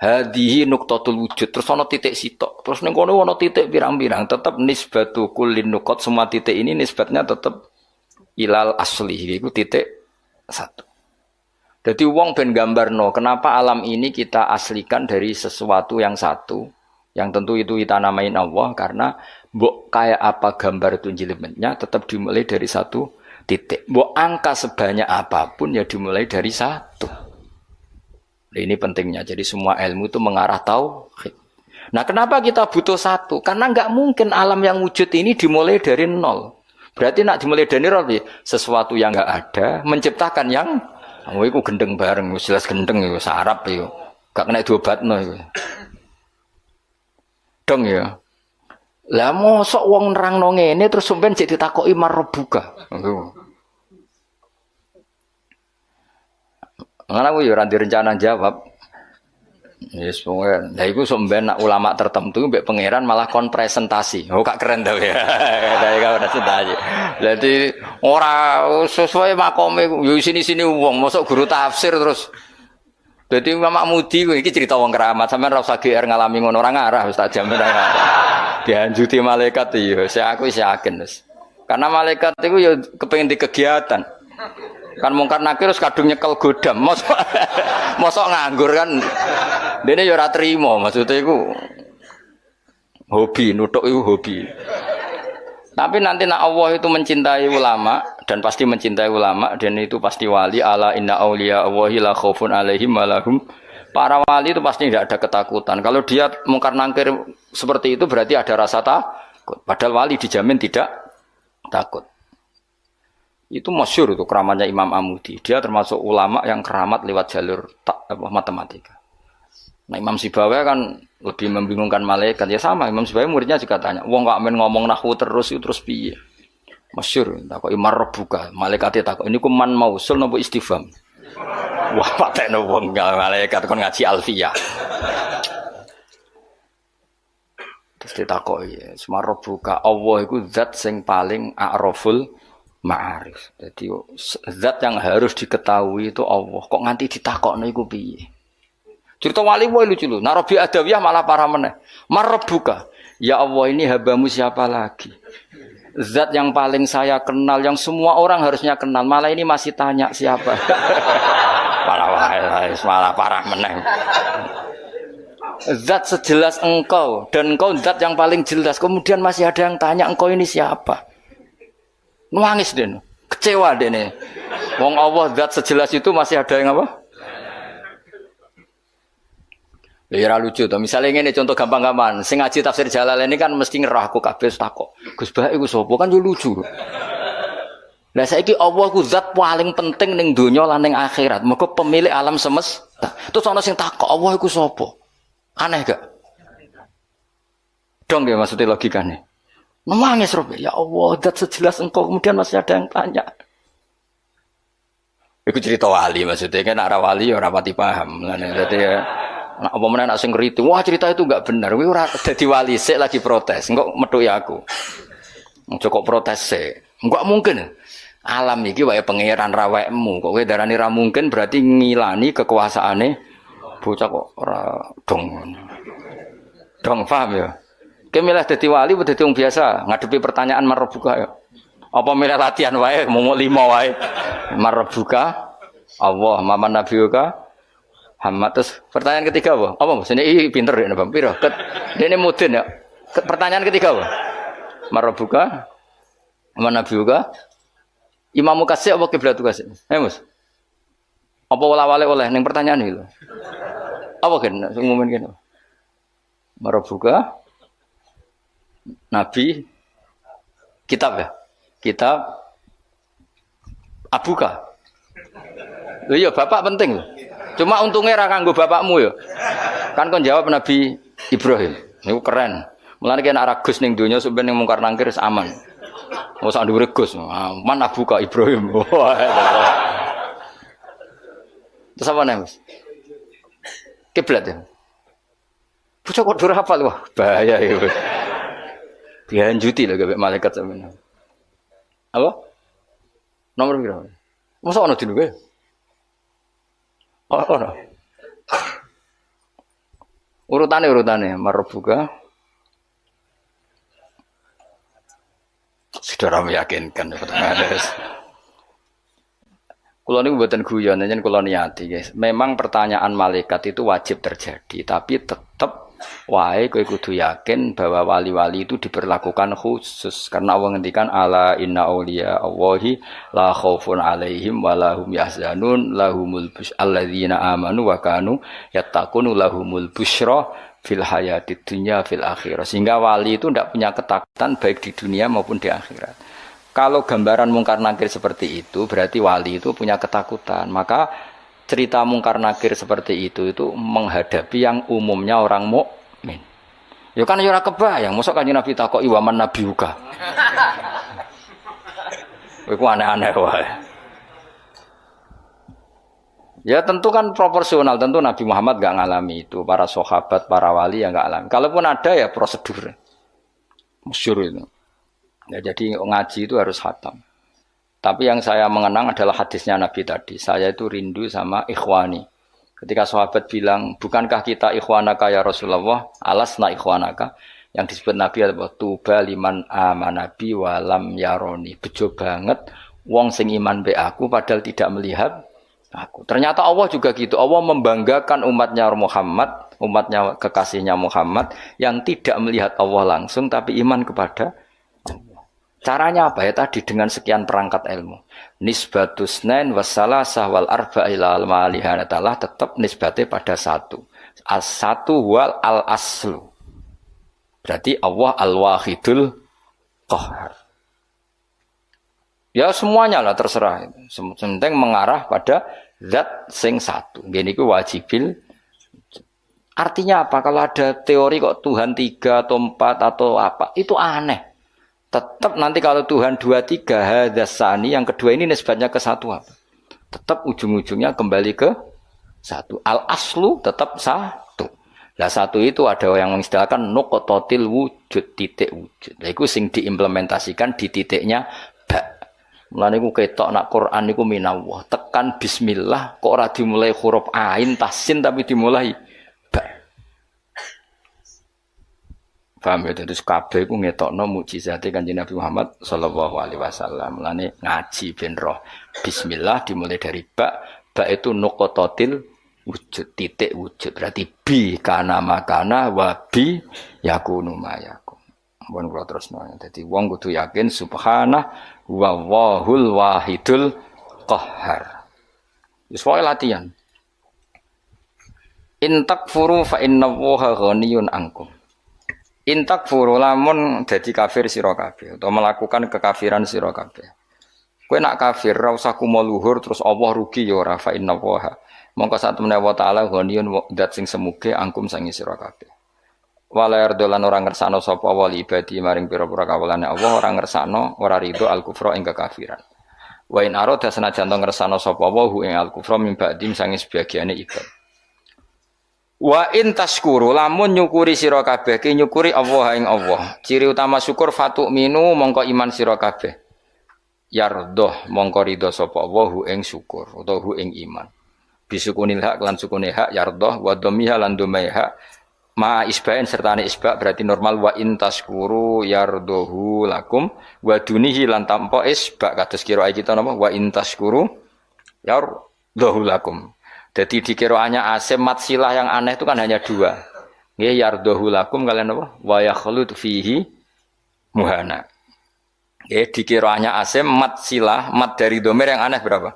hadihi nuktatul wujud terus ono titik sitok terus ning kono ono titik pirang-pirang tetap nisbatu kullin nukot semua titik ini nisbatnya tetap ilal asli itu titik satu jadi wong ben no. kenapa alam ini kita aslikan dari sesuatu yang satu yang tentu itu kita namain Allah karena mbok kayak apa gambar itu jelimetnya tetap dimulai dari satu titik mbok angka sebanyak apapun ya dimulai dari satu ini pentingnya. Jadi semua ilmu itu mengarah tahu. Nah kenapa kita butuh satu? Karena nggak mungkin alam yang wujud ini dimulai dari nol. Berarti nak dimulai dari nol ya, sesuatu yang nggak ada menciptakan yang Oh, itu gendeng bareng, jelas gendeng ya, sarap ya. Gak kena diobatno iku. Ya. Dong ya. Lah mosok wong nonge ini terus sampean jadi ditakoki marebuka. Ngono. Karena aku yuran ya di rencana jawab. Ya semoga. Nah, itu sebenarnya ulama tertentu, mbak pangeran malah kon presentasi. Oh, kak keren tau ya. Dari kau udah Jadi orang sesuai makom di sini sini uang, masuk guru tafsir terus. Jadi Mama Mudi, ini cerita wong keramat, sampai rasa GR ngalami ngono orang arah, Ustaz jamin orang arah. Dihanjuti malaikat, iya, saya aku yakin. Karena malaikat itu ya kepengen di kegiatan kan mungkar nakir harus kadung nyekel godam mosok mosok nganggur kan dene ya ora trimo maksudnya itu hobi nutuk itu hobi tapi nanti nak Allah itu mencintai ulama dan pasti mencintai ulama dan itu pasti wali ala inna aulia Allahi la khaufun alaihim malahum para wali itu pasti tidak ada ketakutan kalau dia mungkar nangkir seperti itu berarti ada rasa takut padahal wali dijamin tidak takut itu masyur itu keramatnya Imam Amudi. Dia termasuk ulama yang keramat lewat jalur tak, apa, matematika. Nah Imam Sibawai kan lebih membingungkan malaikat. Ya sama, Imam Sibawai muridnya juga tanya, wong gak main ngomong nahu terus itu terus piye. Masyur, takut imar buka, malaikatnya takut. Ini kuman mausul nopo istifam. Wah, paten wong malaikat kan ngaji Alfiah. Terus ditakok ya, semar Allah itu zat yang paling a'raful ma'arif. Jadi zat yang harus diketahui itu Allah. Kok nganti nih gue piye? Cerita wali wali lucu lu. Narobi adawiyah malah para mana? Marebuka. Ya Allah ini habamu siapa lagi? Zat yang paling saya kenal, yang semua orang harusnya kenal. Malah ini masih tanya siapa. para wali, malah parah meneh. Zat sejelas engkau dan engkau zat yang paling jelas. Kemudian masih ada yang tanya engkau ini siapa? Nangis deh, kecewa deh nih. Wong Allah zat sejelas itu masih ada yang apa? Ya lucu tuh. Misalnya ini contoh gampang-gampang. Sing tafsir Jalal ini kan mesti ngerah aku kabeh takok. Gus Bae iku sapa kan yo lucu. Lah saiki Allah ku zat paling penting ning donya lan ning akhirat. Mergo pemilik alam semesta. Terus ana sing takok Allah iku sapa? Aneh gak? Dong ya maksudnya logikanya. Memangis Robi, ya Allah, dat sejelas engkau kemudian masih ada yang tanya. Iku cerita wali maksudnya kan arah wali ya rapati paham. Jadi ya, nah, apa mana nak itu, wah cerita itu enggak benar. Wih jadi wali sih lagi protes, enggak metu ya aku. Cukup protes sih, enggak mungkin. Alam ini wae pangeran rawemu, kok wae darani ini mungkin berarti ngilani kekuasaannya, bocah kok ora dong. Dong paham ya? Kowe milih dadi wali dadi wong biasa ngadepi pertanyaan marbuka ya. Apa milih latihan wae mung lima wae. Marbuka Allah mama nabiuka. Hamat terus pertanyaan ketiga apa? Apa maksudnya Ini pinter ya Bang. Piro? ini mudin ya. Pertanyaan ketiga apa? Marbuka mama nabiuka. Imam kasih apa kiblatu kasih? Eh Mas. Apa wala wale oleh ning pertanyaan itu? Apa kan? Sing mungkin kene. Nabi kitab ya kitab abuka Lho, iya bapak penting loh. Cuma untungnya ra kanggo bapakmu ya. Kan kon jawab Nabi Ibrahim. Niku keren. Mulane kena arah Gus ning donya sampeyan ning mungkar nangkir aman. Mau sang ndure Gus. Aman ah, abuka Ibrahim. Ya Terus apa nih, Mas? Kiblat ya. Bocah kok hafal, wah bahaya itu. Ya, dihanjuti lho gawe malaikat sampean. Apa? Nomor piro? Masa ana dino kowe? Ora. Oh, urutane urutane marbuka. Saudara meyakinkan Kulo niku mboten guyon, yen kulo niati, guys. Memang pertanyaan malaikat itu wajib terjadi, tapi tetap Wahai kowe kudu yakin bahwa wali-wali itu diperlakukan khusus karena Allah ngendikan ala inna auliya Allahi la khaufun alaihim wa lahum yahzanun lahumul bush alladzina amanu wa kanu yattaqun lahumul busyra fil hayati dunya fil akhirah. Sehingga wali itu tidak punya ketakutan baik di dunia maupun di akhirat. Kalau gambaran mungkar nakir seperti itu berarti wali itu punya ketakutan. Maka cerita mungkar nakir seperti itu itu menghadapi yang umumnya orang mukmin. Ya kan ya ora kebayang, mosok kanjeng Nabi takoki waman nabi uga. Iku aneh-aneh wae. Ya tentu kan proporsional, tentu Nabi Muhammad gak ngalami itu, para sahabat, para wali yang gak alami. Kalaupun ada ya prosedur. Masyur itu. Ya, jadi ngaji itu harus hatam. Tapi yang saya mengenang adalah hadisnya Nabi tadi. Saya itu rindu sama ikhwani. Ketika sahabat bilang, bukankah kita ikhwanaka ya Rasulullah, alasna ikhwanaka. Yang disebut Nabi adalah tuba liman amanabi walam yaroni. Bejo banget wong sing iman be aku padahal tidak melihat aku. Ternyata Allah juga gitu. Allah membanggakan umatnya Muhammad, umatnya kekasihnya Muhammad yang tidak melihat Allah langsung tapi iman kepada Caranya apa ya tadi dengan sekian perangkat ilmu. Nisbatus nain wasala sahwal arba ilal malihanatalah nah, tetap nisbatnya pada satu. As satu wal al aslu. Berarti Allah al wahidul qahar. Ya semuanya lah terserah. Sementing mengarah pada zat sing satu. Gini ku wajibil. Artinya apa? Kalau ada teori kok Tuhan tiga atau empat atau apa, itu aneh. Tetap nanti kalau Tuhan dua tiga hadasani yang kedua ini nisbatnya ke satu apa? Tetap ujung-ujungnya kembali ke satu. Al aslu tetap satu. Lah satu itu ada yang mengistilahkan nukototil wujud titik wujud. Nah, itu sing diimplementasikan di titiknya Mulane ku ketok nak Quran niku minawah, tekan bismillah kok ora dimulai huruf ain tasin tapi dimulai Paham ya, terus kabeh iku ngetokno mukjizate Kanjeng Nabi Muhammad sallallahu alaihi wasallam. Lane ngaji ben roh. Bismillah dimulai dari ba, ba itu nuqototil wujud titik wujud berarti bi kana makana wa bi yakunu mayakum. terus kula tresno. Dadi wong kudu yakin subhana wa wahul wahidul qahhar. Wis ya, latihan. In takfuru fa inna ghaniyun ankum. Intak furu lamun jadi kafir sira kabeh atau melakukan kekafiran sira kabeh. Kowe nak kafir ra aku kumo luhur terus Allah rugi ya ora fa inna waha. Mongko sak temene taala ghaniyun dat sing semuge angkum sangi sira kabeh. Wala yardolan ora ngersano sapa wali ibadi maring pira-pira kawulane Allah ora ngersano ora rido al kufra ing kekafiran. Wa in arada senajan ngersano sapa wa ing al kufra mimba dim sangi sebagiane ibad. Wa in taskuru lamun nyukuri sira kabeh ki nyukuri Allah ing Allah. Ciri utama syukur fatuk minu mongko iman sira kabeh. Yardoh mongko ridho sapa Allah ing syukur utawa hu ing iman. Bisukunil hak lan sukune hak yardoh wa dhamiha lan ma isbain serta ne isba berarti normal wa in taskuru yardohu lakum wa dunihi lan tampa isba kados kira kita napa wa in taskuru yardohu lakum jadi dikiranya asim silah yang aneh itu kan hanya dua. Ya yardohu lakum kalian apa? Wa yakhlut fihi muhana. Ya dikiranya asim matsilah mat dari domer yang aneh berapa?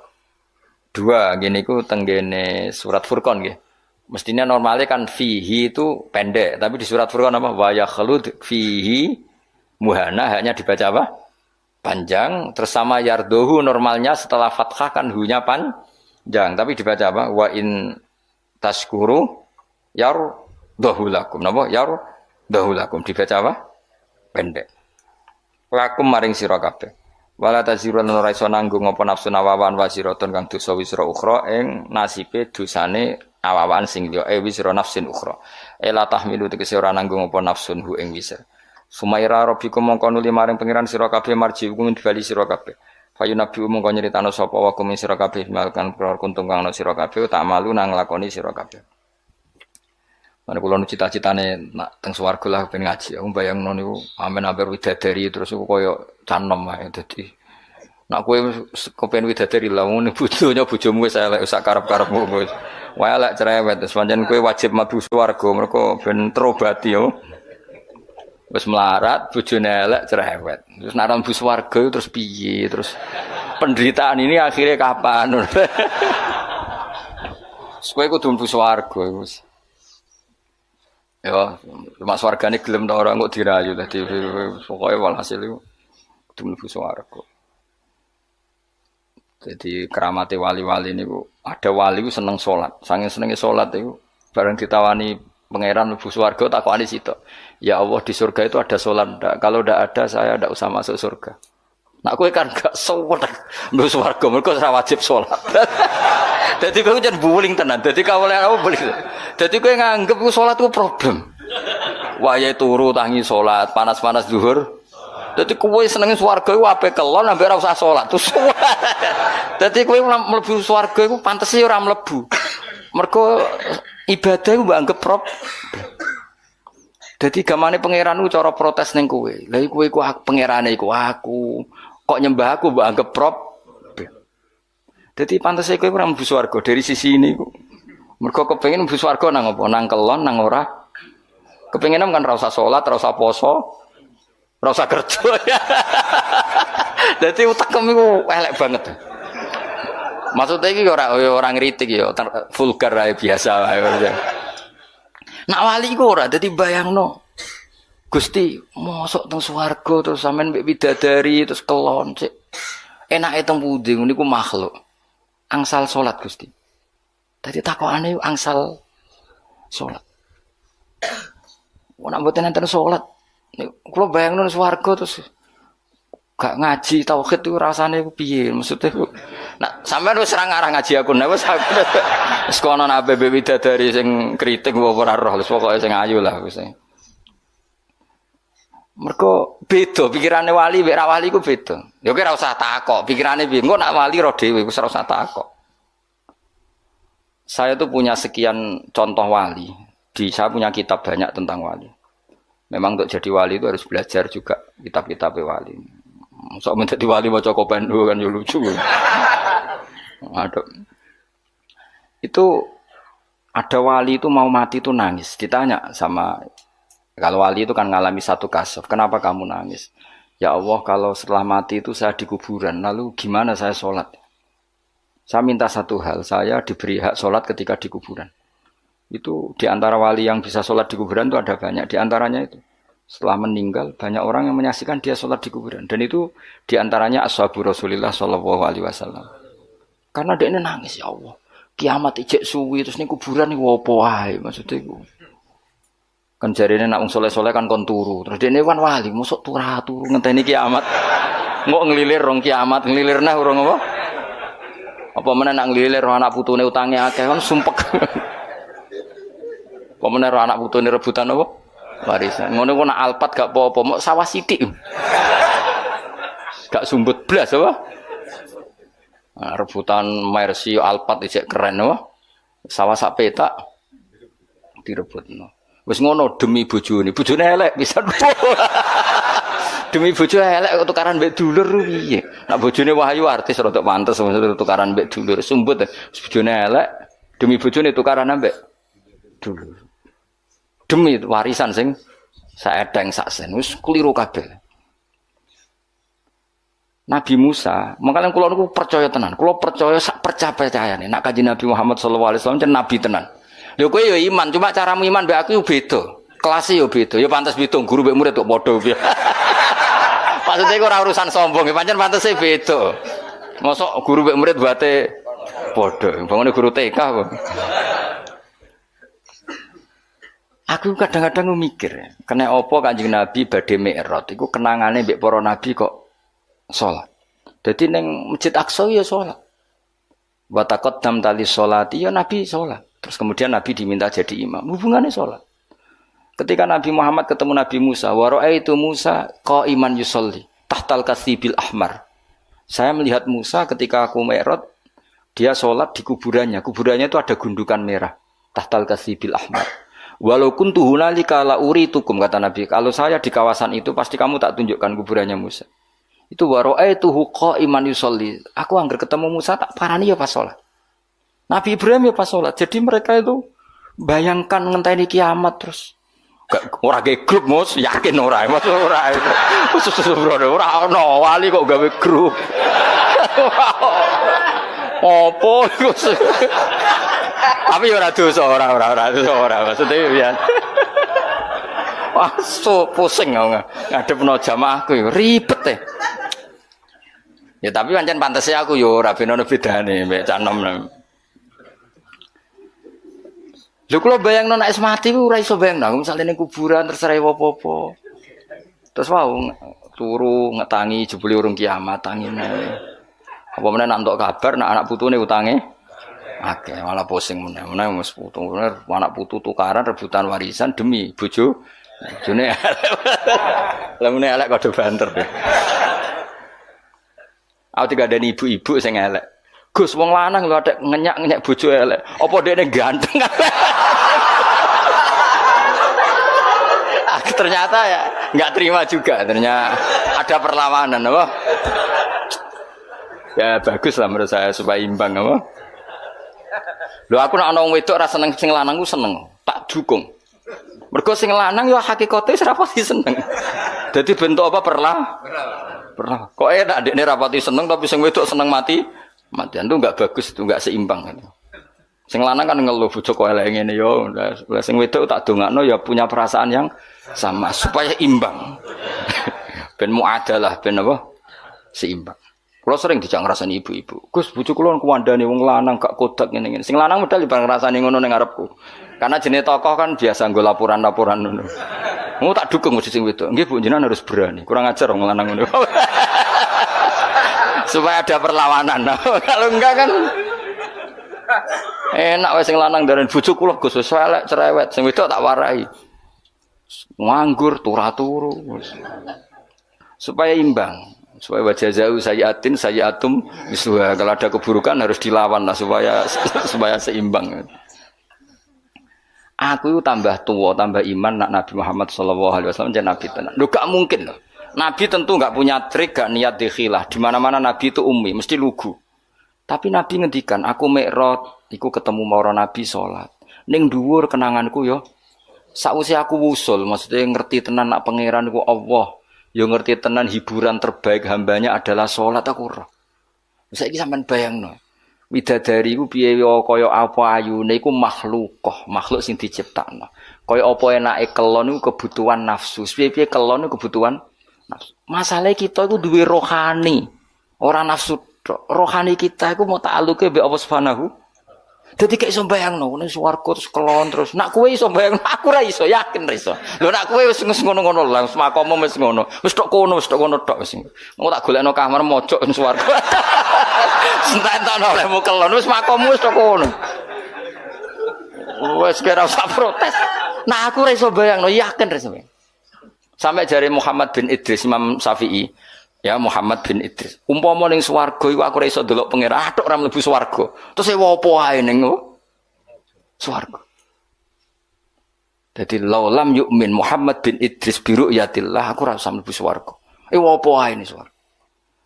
Dua. Gini ku tenggene surat Furqan ya. Mestinya normalnya kan fihi itu pendek, tapi di surat Furqan apa? Wa yakhlut fihi muhana hanya dibaca apa? Panjang. tersama sama yardohu normalnya setelah fathah kan hunya pan Jangan, tapi dibaca apa? Wa in taskuru yar dahulakum. Napa? Yar dahulakum. Dibaca apa? Pendek. Lakum maring sira kabeh. Wala taziru lan ora iso nanggung apa nafsu nawawan wa siratun kang dosa wisra ukhra ing nasibe dosane awawan sing yo e eh, wisra nafsin ukhra. Ela eh, tahmilu tegese ora nanggung apa nafsun hu ing wisra. Sumaira rabbikum mongko nuli maring pangeran sira kabeh marji hukum dibali sira kabeh. Fayu nabi umum kau nyeritano sapa wa kum sira kabeh malkan kro kuntung kang ana sira kabeh tak malu nang lakoni sira kabeh. Mana kula cita-citane nak teng swarga lah ben ngaji. Aku amen amber widadari terus aku koyo canom ayo dadi Nak kue kepen widadari lah, ngono bojonya saya wis elek sak karep Wae lek cerewet, terus pancen kue wajib mlebu swarga, mereka ben terobati yo. Wis melarat, bojone elek, cerewet. Terus nak rambu swarga terus piye? Terus penderitaan ini akhirnya kapan? Kowe kudu mlebu swarga iku. Ya, cuma swargane gelem ta ora kok dirayu dadi pokoke walhasil iku kudu mlebu swarga. Jadi keramati wali-wali ini, ada wali itu seneng sholat, sangat senenge sholat itu, bareng ditawani pangeran tak swarga anis situ. Ya Allah di surga itu ada solan Kalau tidak ada saya tidak usah masuk surga. Nak kowe kan gak seneng Lebu swarga mergo ora wajib salat. Dadi kowe jangan buling tenan. kau kawule aku buling. Dadi kowe nganggep ku salat ku problem. Wayahe turu tangi salat, panas-panas zuhur Dadi kowe senengin swarga iku ape kelon ambek ora usah salat. Terus dadi lebu mlebu swarga pantas pantese orang lebu. Mergo Ibadah mbok anggap prop. Dadi gamane pangeran cara protes neng kue, lagi kue ku hak pangerane aku. Kok nyembah aku mbok anggap prop. Dadi pantese kue kurang mlebu dari sisi ini kok. Mergo kepengin mlebu swarga nang apa? Nang kelon nang ora. Kepengin kan rasa sholat rasa poso, rasa usah kerja. jadi utak kami elek banget. Maksudnya ini orang ya orang ngritik ya, vulgar aja biasa aja ya. Nak wali orang, jadi bayang bayangno. Gusti mosok tentang suwargo terus samen mbek bidadari terus kelon cek. itu puding, ini ku makhluk. Angsal sholat Gusti. tadi Dadi aneh angsal sholat Wong nak mboten sholat kalau bayang bayangno suwargo terus gak ngaji tauhid itu rasanya ku piye maksudnya aku nah sampai lu serang arah ngaji aku nek bos aku wis kono bebi dari sing kritik pernah roh wis pokoke sing ayu lah sih mereka beda pikirane wali berawali wali ku beda ya kowe ora usah takok pikirane piye engko nak wali roh dewi wis usah takok saya tuh punya sekian contoh wali di saya punya kitab banyak tentang wali memang untuk jadi wali itu harus belajar juga kitab-kitab wali Sok menjadi wali mau maca kopendo kan ya lucu. Itu ada wali itu mau mati itu nangis. Ditanya sama kalau wali itu kan ngalami satu kasus kenapa kamu nangis? Ya Allah, kalau setelah mati itu saya di kuburan, lalu gimana saya sholat? Saya minta satu hal, saya diberi hak sholat ketika di kuburan. Itu di antara wali yang bisa sholat di kuburan itu ada banyak, di antaranya itu setelah meninggal banyak orang yang menyaksikan dia sholat di kuburan dan itu diantaranya ashabu rasulillah shallallahu alaihi wasallam karena dia ini nangis ya Allah kiamat ijek suwi terus ini kuburan ini wopo wahai maksudnya itu kan ini nak soleh-soleh kan kon turu. Terus ini kan wali, musuk turah turu ini ah, kiamat. mau ngelilir rong kiamat, ngelilir nah orang apa? Apa mana nak ngelilir roh anak putune utangnya akeh kan sumpek. Apa mana roh anak putune rebutan apa? warisan. Ngono ku nak alpat gak apa-apa, mok sawah sithik. Gak sumbut blas apa? Nah, rebutan Mercy Alphard isek keren apa? Sawah sak petak direbutno. Wis ngono demi bojone, bojone elek pisan. demi bojo elek tukaran mbek dulur piye? Nak bojone Wahyu artis rodok pantes tukaran mbek dulur. Sumbut eh. bojone elek demi bojone tukaran mbek dulur demi warisan sing saedeng saksen wis keliru kabel Nabi Musa, makanya kalau aku percaya tenan, kalau percaya sak percaya percaya nih, nak kaji Nabi Muhammad SAW Alaihi Wasallam nabi tenan. Dia kowe yo iman, cuma cara iman be aku yo beda. Kelasnya yo beda. Yo pantas beda guru be murid kok padha. Maksudnya iku ora urusan sombong, ya pantas pantese beda. Mosok guru be murid bate padha. Bangane guru TK bangun. Aku kadang-kadang mikir, kena opo kanjeng Nabi badhe mi'rad. iku kenangane mbek para nabi kok salat. Dadi ning Masjid Aqsa ya salat. Wa taqaddam tali salati ya Nabi salat. Terus kemudian Nabi diminta jadi imam. Hubungannya sholat. Ketika Nabi Muhammad ketemu Nabi Musa, wa itu Musa iman yusolli tahtal kasibil ahmar. Saya melihat Musa ketika aku merot, dia sholat di kuburannya. Kuburannya itu ada gundukan merah, tahtal kasibil ahmar. Walau tuhunali kala uri tukum kata Nabi. Kalau saya di kawasan itu pasti kamu tak tunjukkan kuburannya Musa. Itu itu huko iman yusolli. Aku angker ketemu Musa tak parani ya pas sholat. Nabi Ibrahim ya pas sholat. Jadi mereka itu bayangkan ngenteni kiamat terus. Orang gay kayak grup mus, yakin orang, mas orang. Khusus bro, orang no wali kok gawe grup. Opo khusus. Tapi ya ora dosa, ora ora ora dosa ora maksudnya ya. Wah, so pusing ada ngadepno jamaah aku ya ribet deh. Ya tapi pancen ya aku yo ora ben ono bedane nom. Lho kula bayangno nek mati ku ora iso bayangno aku misale ning kuburan terserah apa-apa. Terus wau turu ngetangi jebule urung kiamat tangi Apa meneh nak kabar nak anak putu nih utange Oke malah pusing meneh meneh mas putu mana anak putu tukaran rebutan warisan demi bojo. Bojone lah meneh elek kode banter. Aku tidak ada ibu-ibu sing elek. Gus wong lanang lho ada ngenyak-ngenyak bojo elek. Apa dia ganteng? ternyata ya nggak terima juga ternyata ada perlawanan apa ya bagus lah menurut saya supaya imbang apa Lho aku nek ana wong wedok ra seneng sing lanang ku seneng, tak dukung. Mergo sing lanang ya hakikate wis rapati seneng. Jadi bentuk apa perlah? Perlah. Kok enak eh, tak dekne rapati seneng tapi sing wedok seneng mati? Matian tuh enggak bagus, itu enggak seimbang gitu. Sing lanang kan ngeluh bojo kok elek ngene yo, sing wedok tak dongakno ya punya perasaan yang sama supaya imbang. ben muadalah ben apa? Seimbang. Kulo sering dijak ngrasani ibu-ibu. Gus bojo kula kuwandane wong lanang gak kodak ngene ngene. Sing lanang medal rasa ya ngrasani ngono ning ngarepku. Karena jenis tokoh kan biasa nggo laporan-laporan ngono. Mau tak dukung mesti sing wedok. Nggih Bu jenengan harus berani. Kurang ajar wong lanang ngono. Supaya ada perlawanan. Kalau enggak kan enak wes sing lanang dari bojo kula Gus wis elek cerewet. Sing itu tak warai. Nganggur turah turu Supaya imbang supaya wajah jauh saya atin saya atum misluha kalau ada keburukan harus dilawan lah supaya supaya seimbang aku itu tambah tua tambah iman nak Nabi Muhammad Shallallahu Alaihi Wasallam jadi nabi tenang lu gak mungkin loh Nabi tentu gak punya trik gak niat dikhilah di mana mana Nabi itu umi mesti lugu tapi Nabi ngendikan aku mekrot iku ketemu orang Nabi sholat neng dhuwur kenanganku yo sausi aku wusul maksudnya ngerti tenan nak pangeran Allah yo ngerti tenan hiburan terbaik hambanya adalah sholat aku roh. Bisa iki bayang no. Widadari ku yo koyo apa ayune iku makhlukoh, makhluk sing diciptakno. Kaya apa enak kelon iku kebutuhan nafsu. Piye-piye kelon kebutuhan nafsu. Masalah kita iku duwe rohani, orang nafsu. Rohani kita iku mau ta'aluke mbek Allah Subhanahu Dadi kek iso bayangno ngene swarga terus kelon terus. Nak kowe iso bayangno, aku ra iso yakin ra iso. Lho nak kowe wis ngono-ngono lah, wis makomo wis ngono. Wis tok kono, wis tok kono tok wis. Engko tak golekno kamar mojok nang swarga. Sentan olehmu kelon wis makomu wis tok kono. Wes kira usah protes. nak aku ra iso bayangno, yakin ra iso. Sampai jari Muhammad bin Idris Imam Syafi'i, Ya Muhammad bin Idris. Umpama ning swarga iku aku ora iso delok pangeran, atok ah, ora mlebu swarga. Terus ewa apa ae ning swarga. Jadi laulam yu'min Muhammad bin Idris biru yatillah aku rasa mlebu swarga. Ewa eh, apa ae ning swarga.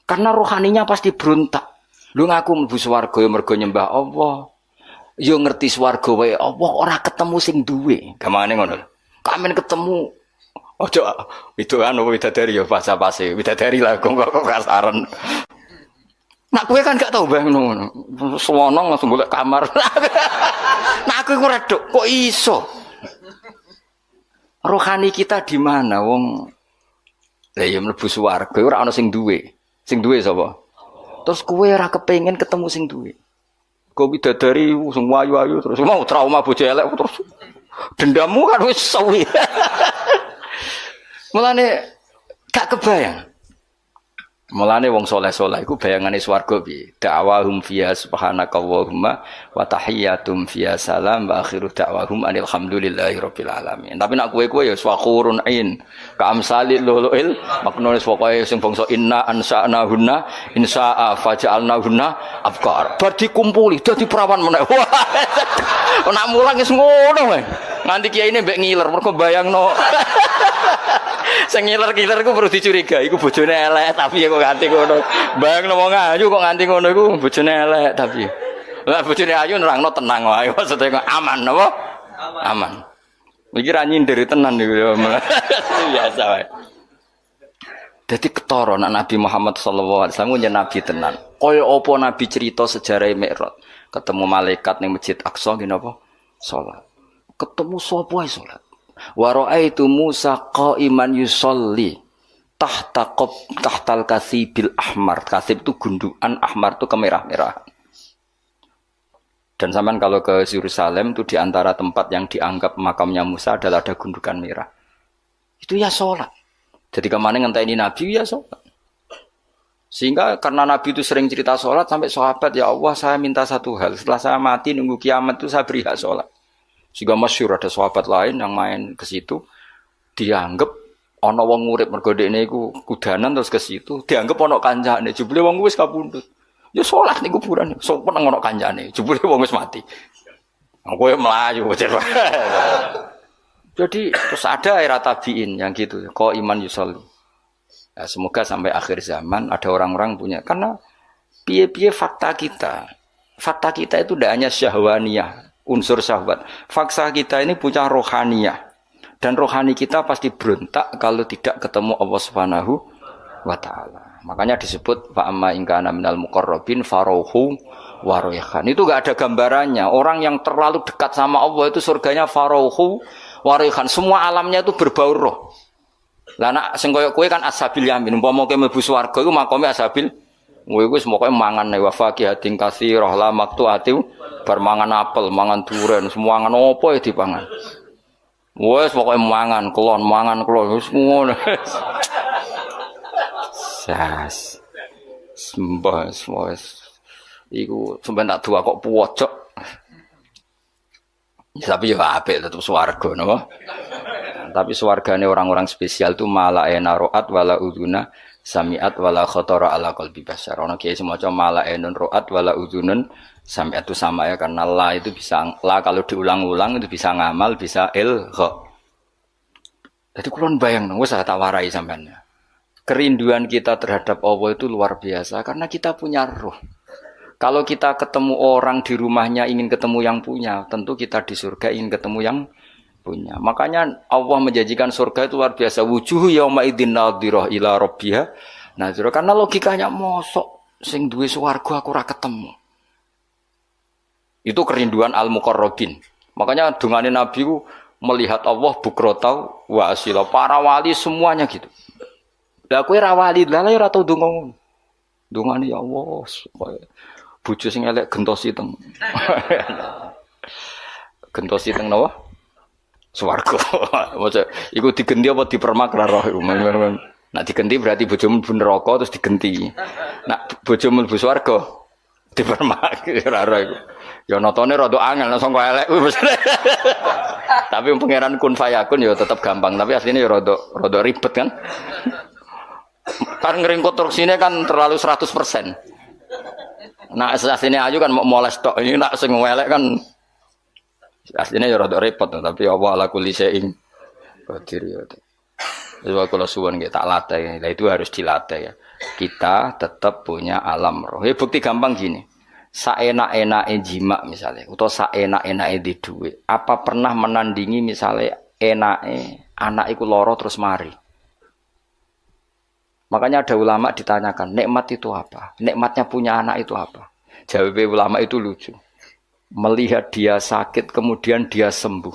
Karena rohaninya pasti beruntak. Lu ngaku mlebu swarga ya mergo nyembah Allah. Yo ya ngerti swarga wae Allah ora ketemu sing duwe. Gamane ngono Kamen ketemu Ojo itu kan apa widadari ya bahasa pasti widadari lah kok kok kasaran. Nak kue kan gak tau bah ngono. Suwono langsung boleh kamar. nah aku iku kok iso. Rohani kita di mana wong Lah ya mlebu swarga ora ana sing duwe. Sing duwe sapa? Terus kue ora kepengen ketemu sing duwe. Kau bidadari sing wayu-ayu terus mau trauma bojo elek terus dendammu kan wis sewi. Mulane gak kebayang. Mulane wong soleh-soleh iku bayangane swarga piye? Da'wahum fiha subhanaka wa tahiyyatum fiha salam wa akhiru da'wahum alhamdulillahi rabbil alamin. Tapi nak kowe kowe ya swakurun ain. Ka amsali luluil pokoke sing bangsa inna ansa'na hunna insa'a faja'alna hunna abkar. Bar dikumpuli dadi perawan meneh. Wah. Nak mulang wis ngono Nganti kiai ini mbek ngiler mergo bayangno. Sing ngiler-ngiler gue perlu dicuriga. iku bojone elek tapi kok nganti ngono. Bang nopo ngayu kok nganti ngono iku bojone elek tapi. Lah bojone ayu nerangno tenang wae maksudnya kok aman nopo, Aman. aman. Iki ra nyindir tenan niku. Ya. Biasa wae. Jadi ketoro nak Nabi Muhammad sallallahu alaihi wasallam nabi tenan. Kaya opo nabi cerita sejarah Mi'raj. Ketemu malaikat neng Masjid Aqsa gini apa? Sholat. Ketemu sopo ay sholat. Wa ra'aitu Musa qa'iman yusolli tahta qab tahtal kasibil ahmar. Kasib itu gundukan, ahmar itu kemerah merah Dan zaman kalau ke Yerusalem itu di antara tempat yang dianggap makamnya Musa adalah ada gundukan merah. Itu ya sholat. Jadi kemana ngentah ini Nabi ya sholat. Sehingga karena Nabi itu sering cerita sholat sampai sahabat ya Allah saya minta satu hal. Setelah saya mati nunggu kiamat itu saya beri hak sholat. Sehingga masyur ada sahabat lain yang main ke situ dianggap ono wong urip mergo dekne iku kudanan terus ke situ dianggap ono kancane jebule wong wis kapundhut. Ya salat ning kuburan, sopan ono kancane, jebule wong wis mati. Aku ya melayu Jadi terus ada era tabiin yang gitu, kok iman yusalu. Ya, semoga sampai akhir zaman ada orang-orang punya karena pie-pie fakta kita. Fakta kita itu tidak hanya syahwaniyah, unsur syahwat. Faksa kita ini punya rohaniyah dan rohani kita pasti berontak kalau tidak ketemu Allah Subhanahu wa taala. Makanya disebut fa amma ingkana minal muqarrabin farohu warayhan. Itu gak ada gambarannya. Orang yang terlalu dekat sama Allah itu surganya farohu warayhan. Semua alamnya itu berbau roh. Lah nak sing koyo kowe kan asabil yamin, umpama kowe mlebu swarga iku makome asabil Gue gue semoga mangan nih wafaki hati kasih roh lama tuh hati bermangan apel, mangan durian, semua mangan opo ya dipangan. Gue semoga mangan kelon, mangan kelon, semua. Sas, sembah semua. Iku sembah tak tua kok puwocok. Tapi ya apa tetap suarga, no? Tapi suarganya orang-orang spesial tuh malah enaroat wala uduna samiat wala khotoro ala kolbi basar. Ono kiai semaca malah enon roat wala uzunun samiat itu sama ya karena la itu bisa la kalau diulang-ulang itu bisa ngamal, bisa ilho. Jadi kulon bayang nunggu saya tak warai sampeannya. Kerinduan kita terhadap Allah itu luar biasa karena kita punya ruh. Kalau kita ketemu orang di rumahnya ingin ketemu yang punya, tentu kita di surga ingin ketemu yang punya. Makanya Allah menjanjikan surga itu luar biasa. Wujuhu yauma idin nadhirah ila rabbiha nadhirah. Karena logikanya mosok sing duwe swarga aku ora ketemu. Itu kerinduan al muqarrabin. Makanya dungane Nabi ku melihat Allah bukrotau wa asila. Para wali semuanya gitu. Lah kowe ra wali, lha ora tau donga Dungane ya Allah. Bojo sing elek gentos iteng. gentos teng napa? swarga. maksud iku digenti apa dipermak ra roh Nak digenti berarti bojomu mlebu neraka terus digenti. Nak bojomu mlebu swarga dipermak ra roh iku. Ya notone rada angel langsung kok elek tapi Tapi pangeran kun fayakun ya tetap gampang, tapi aslinya ya Rodo rada ribet kan. Kan sini kan terlalu seratus persen, Nah, aslinya aja kan mau moles ini nak sing elek kan Aslinya ya rada repot tapi Allah ala kulli syai'in qadir ya. aku kalau suwon tak latih, nah itu harus dilatih ya. Kita tetap punya alam roh. Ya, bukti gampang gini. Saenak-enak jima misalnya, atau saenak-enak di duit. Apa pernah menandingi misalnya enak anak iku loro terus mari? Makanya ada ulama ditanyakan, nikmat itu apa? Nikmatnya punya anak itu apa? Jawab ulama itu lucu melihat dia sakit kemudian dia sembuh,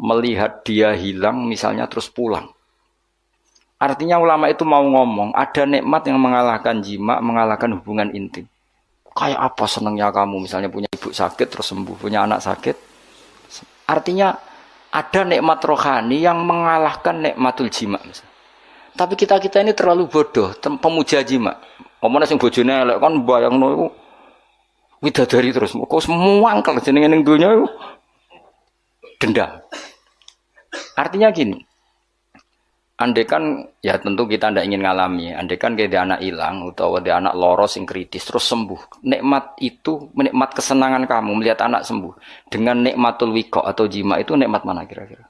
melihat dia hilang misalnya terus pulang. Artinya ulama itu mau ngomong, ada nikmat yang mengalahkan jima, mengalahkan hubungan intim. Kayak apa senengnya kamu misalnya punya ibu sakit terus sembuh, punya anak sakit. Artinya ada nikmat rohani yang mengalahkan nikmatul jima. Tapi kita-kita ini terlalu bodoh, pemuja jima. omongan sing bojone elek kan bayangno iku widadari terus kok semua angkel jenengan yang dunia dendam artinya gini Andekan ya tentu kita tidak ingin ngalami. Andekan kayak anak hilang atau di anak loros yang kritis terus sembuh. Nikmat itu menikmat kesenangan kamu melihat anak sembuh dengan nikmatul wiko atau jima itu nikmat mana kira-kira?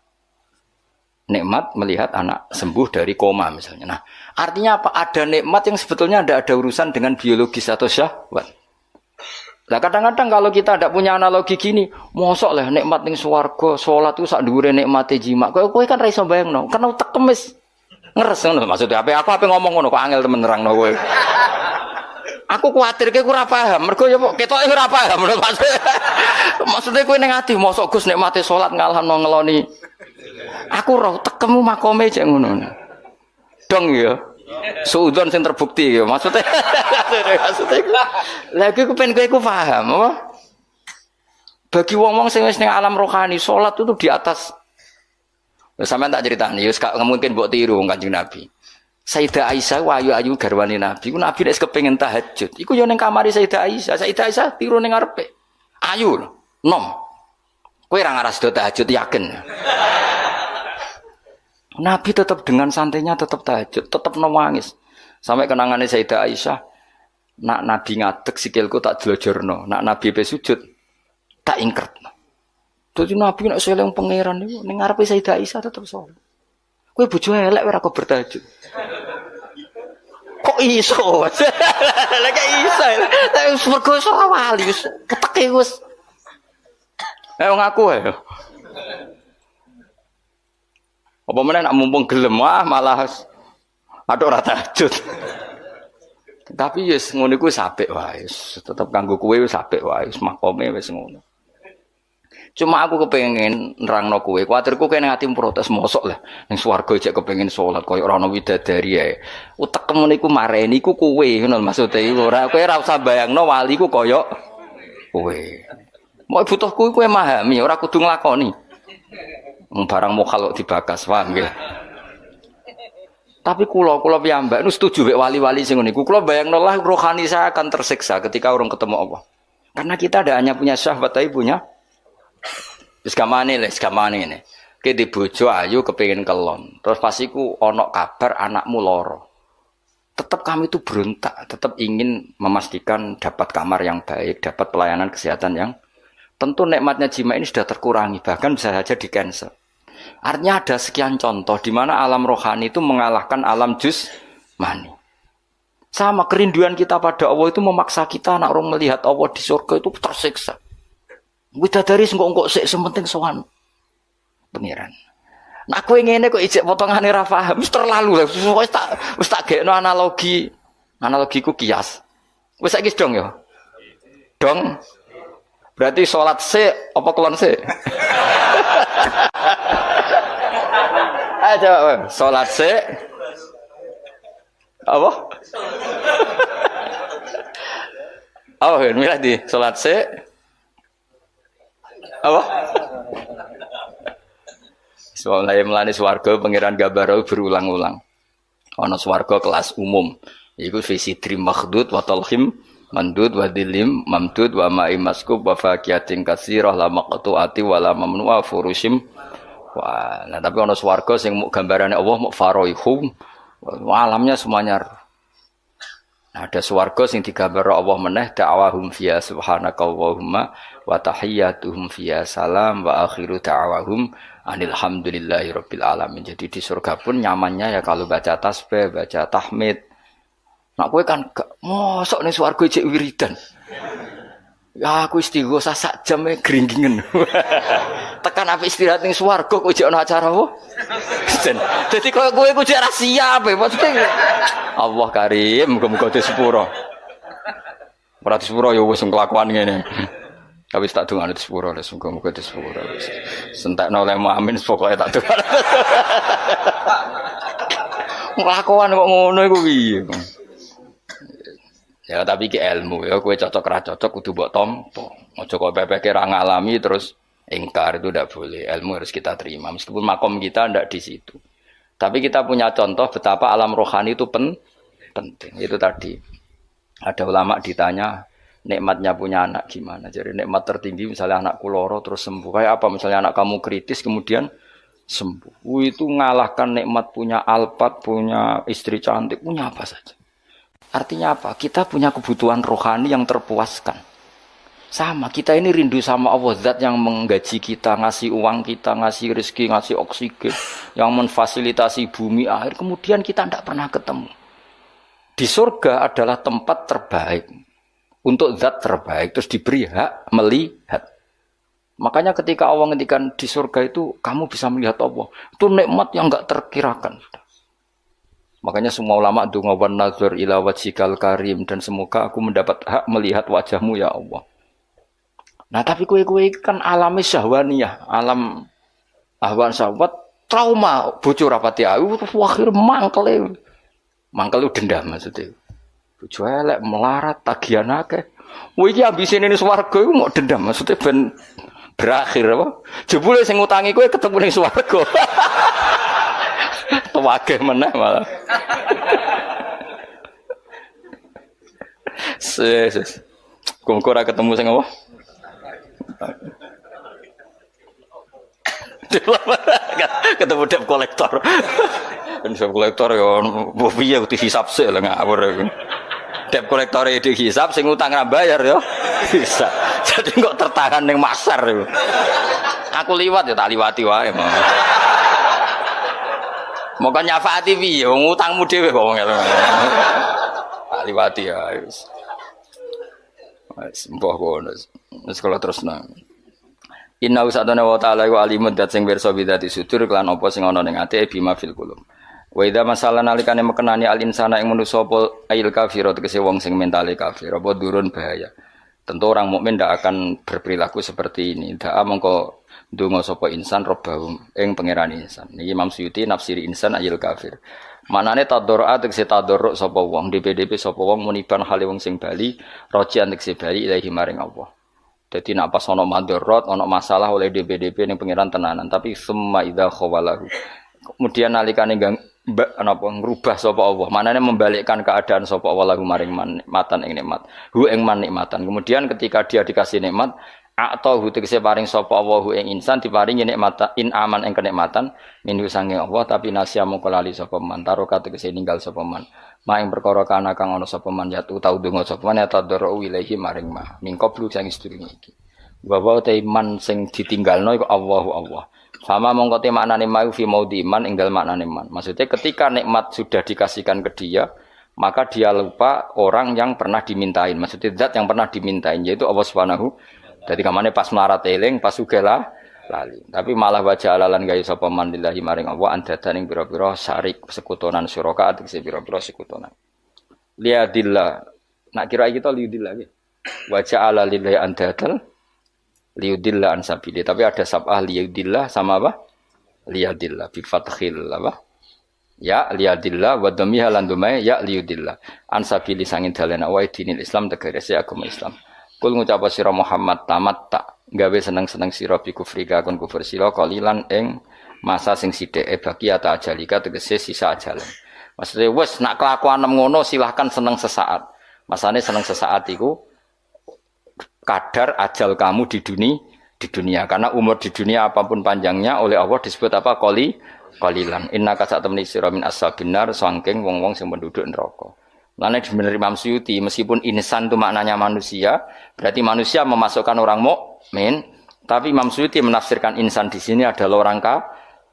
Nikmat melihat anak sembuh dari koma misalnya. Nah artinya apa? Ada nikmat yang sebetulnya tidak ada urusan dengan biologis atau syahwat. Lah kadang-kadang kalau kita tidak punya analogi gini, mosok lah nikmat ning swarga, salat ku sak dhuwure nikmate jimat. Kowe kowe kan ra iso bayangno, kena utek kemis. Ngeres ngono maksudnya apa aku apa ngomong ngono kok angel temen nerangno kowe. Aku kuatir kayak ora paham, mergo ya ketoke ora paham maksudnya. maksudnya kowe ning ati mosok Gus nikmate salat ngalahno ngeloni. Aku roh tekemu makome cek ngono. Dong ya. Suudon sing terbukti ya maksudnya. maksudnya lagi aku pengen kowe paham apa? Bagi wong-wong sing wis alam rohani, salat itu di atas Sampai tak cerita ya gak mungkin buat tiru kanjeng Nabi. Sayyidah Aisyah wa ayu garwane Nabi. Ku Nabi nek kepengin tahajud, iku yo ning kamare Sayyidah Aisyah. Sayyidah Aisyah tiru ning ngarepe. Ayu, nom. Kowe ora ngaras do tahajud yakin. Nabi tetap dengan santainya tetap tahajud, tetap nangis. Sampai kenangannya Sayyidah Aisyah, nak Nabi ngadek sikilku tak jelojorno, nak Nabi besujud tak ingkert. Jadi Nabi nak yang pangeran itu, nengar pe Sayyidah Aisyah tetap soleh. Kue bojo elek ora kok bertahajud. kok iso? Lagi iso. Tapi mergo wis ora wali, wis keteke Eh ngaku apa mana nak mumpung gelem wah malah ada ora cut. Tapi yes ya ngono ku sapik wae, tetep ganggu kowe wis wah, wae, makome wis ngono. Cuma aku kepengen nerangno kowe, kuwatirku kena ati protes mosok lah Yang swarga cek kepengen sholat koyo ora ono widadari ae. Utekmu ku mareni ku kowe ngono maksude iku ora kowe ora usah no wali ku koyo kowe. Mau butuh kowe kowe mahami, ora kudu nglakoni. Hmm, barang mau kalau dibakas, paham gitu. Tapi kulo kulo piyambak nu setuju be wali-wali sing ngene iku. Kulo bayangno nolah rohani saya akan tersiksa ketika orang ketemu Allah. Karena kita ada hanya punya syahwat tapi punya wis lah, ini. Kita Ki di bojo ayu kelon. Terus pasti ku onok kabar anakmu loro. Tetap kami itu beruntak, tetap ingin memastikan dapat kamar yang baik, dapat pelayanan kesehatan yang tentu nikmatnya jima ini sudah terkurangi, bahkan bisa saja di cancel. Artinya ada sekian contoh di mana alam rohani itu mengalahkan alam jus mani. Sama kerinduan kita pada Allah itu memaksa kita anak orang melihat Allah di surga itu tersiksa. dari sengkok engkok sik sementing soan Pengiran. Nah aku ingin kok ijek potongane ra paham, wis terlalu lah. Wis tak wis tak gekno analogi. Analogiku kias. Wis saiki dong ya. Dong. Berarti sholat se apa kulon se? Ayo solat sholat se. Apa? yang milah di solat se? Apa? Soalnya melani swarga pangeran Gabarau berulang-ulang. Ono swarga kelas umum. Iku visi makhdud wa talhim mandud wa dilim mamdud wa ma'i maskub wa fakiyatin kasirah la furushim Wah, nah tapi ono swarga sing mau gambarannya Allah mau faroihum alamnya semuanya Nah, ada swarga sing digambar Allah meneh da'wahum fiya subhanakallahumma wa tahiyyatuhum fiya salam wa akhiru da'wahum alhamdulillahi rabbil alamin. Jadi di surga pun nyamannya ya kalau baca tasbih, baca tahmid. Nah, kowe kan mosok ning swarga cek wiridan. Ya aku istighosa sak jam ya, geringgingen. Tekan api istirahat ning swarga kok jek ana acara apa? Dadi koyo kowe ku jek ra siap e maksudnya. Gitu. Allah karim muga-muga di sepuro. Ora di ya wis kelakuan ngene. Tapi tak dungan itu sepuro les muga-muga di sepuro. Sentekno oleh amin pokoknya tak dungan. Kelakuan kok ngono iku piye? Ya tapi ki ilmu ya kue cocok ra cocok kudu mbok tompo. mau kok pepe kira ngalami terus ingkar itu tidak boleh. Ilmu harus kita terima meskipun makom kita tidak di situ. Tapi kita punya contoh betapa alam rohani itu pen penting. Itu tadi ada ulama ditanya nikmatnya punya anak gimana. Jadi nikmat tertinggi misalnya anak kuloro terus sembuh. Kayak apa misalnya anak kamu kritis kemudian sembuh. Itu ngalahkan nikmat punya alpat, punya istri cantik, punya apa saja. Artinya apa? Kita punya kebutuhan rohani yang terpuaskan. Sama, kita ini rindu sama Allah Zat yang menggaji kita, ngasih uang kita, ngasih rezeki, ngasih oksigen, yang memfasilitasi bumi air Kemudian kita tidak pernah ketemu. Di surga adalah tempat terbaik untuk zat terbaik terus diberi hak melihat makanya ketika Allah ngendikan di surga itu kamu bisa melihat Allah itu nikmat yang nggak terkirakan Makanya semua ulama dunga wan nazar ila wajikal karim dan semoga aku mendapat hak melihat wajahmu ya Allah. Nah tapi kue-kue kan alami syahwaniyah, alam ahwan syahwat trauma bocor rapati ayu akhir mangkel ya. mangkel dendam maksudnya bocor elek melarat tagihan akeh wih ini ambisi ini suwargo itu mau dendam maksudnya ben berakhir apa? Jebule sing ngutangi kue ketemu ning suwargo. wakil mana malah. Yesus. Kok ketemu sing apa? ketemu dep kolektor. Kan dep kolektor ya mbok piye dihisab sik lah ngawur. Dep kolektor e dihisab sing utang ra bayar ya. Bisa. Jadi kok tertahan ning masar. Aku liwat ya tak liwati wae. Moga nyafaati bi wong utangmu dhewe kok wong ngene. Pak liwati ya wis. Wis mbah kono. Wis kula tresna. Inna usatana wa ta'ala wa alimun dat sing pirsa bidati sudur kelan apa sing ana ning ate bima fil qulub. Wa idza masalah nalikane mekenani al insana ing manusa apa ail kafir tegese wong sing mentale kafir apa durun bahaya. Tentu orang mukmin tidak akan berperilaku seperti ini. Tidak mengko Dungo sopo insan robbahum ing pangeran insan. Niki Imam Suyuti nafsiri insan ayil kafir. Manane tadorra tegese tadorruk sapa wong DPDP sapa wong muniban hale wong sing bali rojian tegese bali ilahi maring Allah. Jadi nak pas ono madorot, ono masalah oleh DPDP ini pangeran tenanan. Tapi semua ida khawalahu. Kemudian nalikane gang mbak napa ngrubah sapa Allah. Manane membalikkan keadaan sapa Allah lahu maring man, matan ing nikmat. Hu ing man nikmatan. Kemudian ketika dia dikasih nikmat, atau tegese paring sapa Allahu ing insan diparingi mata in aman ing kenikmatan minhu sange Allah tapi nasya moko lali sapa man taroka tegese ninggal sapa man ma ing perkara kana kang ana sapa man yatu tau donga sapa man ya tadarru ilahi maring ma mingko blu sang sedurunge iki Bawa te ta man sing ditinggalno iku Allahu Allah sama mongko te maknane mau fi maudi man ing maknane man maksudnya ketika nikmat sudah dikasihkan ke dia maka dia lupa orang yang pernah dimintain maksudnya zat yang pernah dimintain yaitu Allah Subhanahu jadi kamane pas melarat eling, pas sugela lah lali. Tapi malah baca alalan gayu sapa mandilahi maring Allah biro biro pira sarik sekutonan atau si biro-biro sekutonan. Liadillah. Nak kira kita liudillah ya. Baca ala lillahi tel. liudillah ansabili. Tapi ada sab'ah liudillah sama apa? Liadillah bifatkhil apa? Ya liadillah wa dhamiha ya liudillah. Ansabili sangin dalena wa dinil Islam tegese agama Islam. Kul ngucap sira Muhammad tamat tak gawe seneng-seneng sira bi kufri kun kufur sira kalilan ing masa sing e bagi ata ajalika tegese sisa ajale. Maksudnya wes nak kelakuan ngono silahkan seneng sesaat. Masane seneng sesaat iku kadar ajal kamu di dunia di dunia karena umur di dunia apapun panjangnya oleh Allah disebut apa koli kolilan inna satamni sira min asal binar sangking wong wong sing penduduk neraka Lainnya sebenarnya Imam Suyuti, meskipun insan itu maknanya manusia, berarti manusia memasukkan orang mukmin, tapi Imam Suyuti menafsirkan insan di sini adalah orang ka,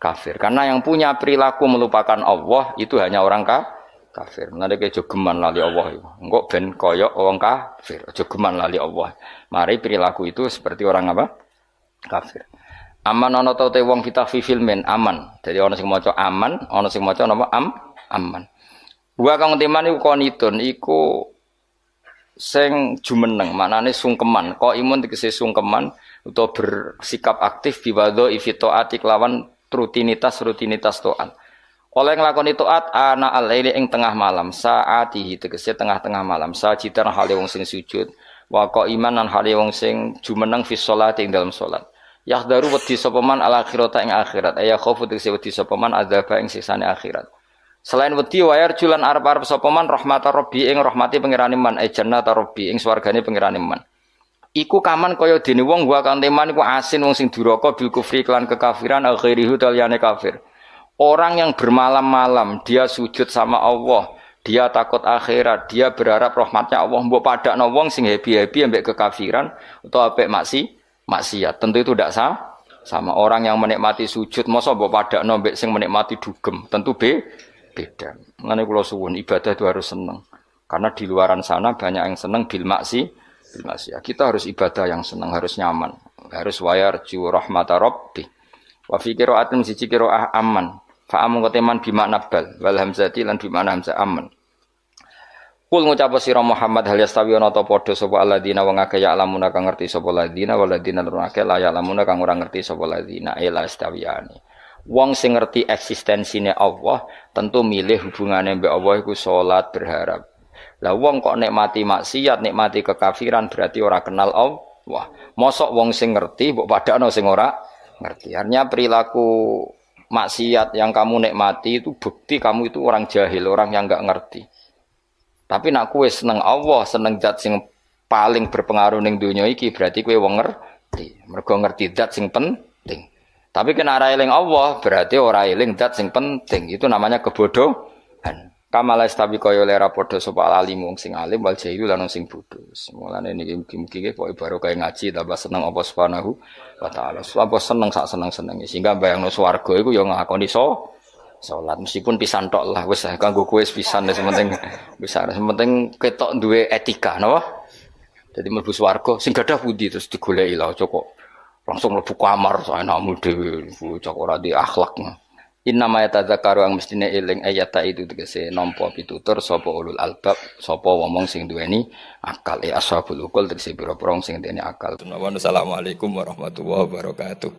kafir. Karena yang punya perilaku melupakan Allah itu hanya orang ka, kafir. Nanti kayak jogeman lali Allah Enggak ben koyok orang kafir, jogeman lali Allah. Mari perilaku itu seperti orang apa? Kafir. Aman ono tau wong kita fi filmin aman. Jadi orang sing maca aman, orang sing maca napa am aman. Wa kang timan iku konidun iku sing jumeneng, maknane sungkeman. Kok imun tegese sungkeman utawa bersikap aktif di ifito atik lawan rutinitas rutinitas toat. Oleh nglakoni at ana alaili ing tengah malam, saatihi tegese tengah-tengah malam, citer hale wong sing sujud, wa iman nan hale wong sing jumeneng fi sholati ing dalam solat. Yahdaru wedi sapa man ala akhirata ing akhirat, ayah khofu tegese wedi sapa man adzaba ing sisane akhirat. Selain wedi wayar julan arep-arep sapa man rahmata rabbi ing rahmati pangerane man e eh, jannata rabbi ing swargane pangerane man. Iku kaman kaya dene wong wa kanteman iku asin wong sing duraka bil kufri klan kekafiran eh, akhirihu talyane kafir. Orang yang bermalam-malam dia sujud sama Allah, dia takut akhirat, dia berharap rahmatnya Allah mbok pada wong sing happy-happy ambek kekafiran atau ambek maksi maksiat. Tentu itu tidak sah. Sama orang yang menikmati sujud mosok mbok pada ambek sing menikmati dugem. Tentu B beda. Mengenai pulau suwun ibadah itu harus seneng. Karena di luaran sana banyak yang seneng bil maksi, bil maksi. Ya, kita harus ibadah yang seneng, harus nyaman, harus wayar ju rahmata rabbi. Wa fi si cikiru ah aman. Fa amu keteman bima nabal. wal hamzati lan bima aman. Kul ngucap sira Muhammad hal yastawi ana ta padha sapa alladzina wong akeh muna kang ngerti ala dina waladina lan akeh la ya'lamuna kang ora ngerti ala dina ila eh, yastawiani. Wong sing ngerti eksistensine Allah tentu milih hubungane mbek Allah iku salat berharap. Lah wong kok nikmati maksiat, nikmati kekafiran berarti ora kenal Allah. Mosok wong sing ngerti mbok padakno sing ora ngerti. Artinya perilaku maksiat yang kamu nikmati itu bukti kamu itu orang jahil, orang yang enggak ngerti. Tapi nak kue seneng Allah, seneng zat sing paling berpengaruh ning dunia iki berarti kue wong ngerti. Mergo ngerti zat sing penting. Tapi kena railing Allah berarti ora railing, zat sing penting. Itu namanya kebodohan. Kamala istabi koyo lera padha sapa alimu sing alim wal jahilu lan sing nih Mulane niki mugi-mugi pokoke baru kaya ngaji tambah seneng apa subhanahu wa taala. seneng sak seneng-senenge sehingga bayangno swarga iku ya ngakoni so salat meskipun pisan tok lah wis kanggo kue pisan wis sementing bisa sementing ketok duwe etika napa. Jadi mlebu swarga sing gadah budi terus digoleki lah langsung lebu kamar enamu dhewe bocah ora di akhlak Innama yatadzakaru ang mestine eling ayata itu tegese nampa pitutur sapa ulul albab sapa ya, wong sing duweni akal e ashabul ukul tegese biro prong sing duweni akal. Assalamualaikum warahmatullahi wabarakatuh.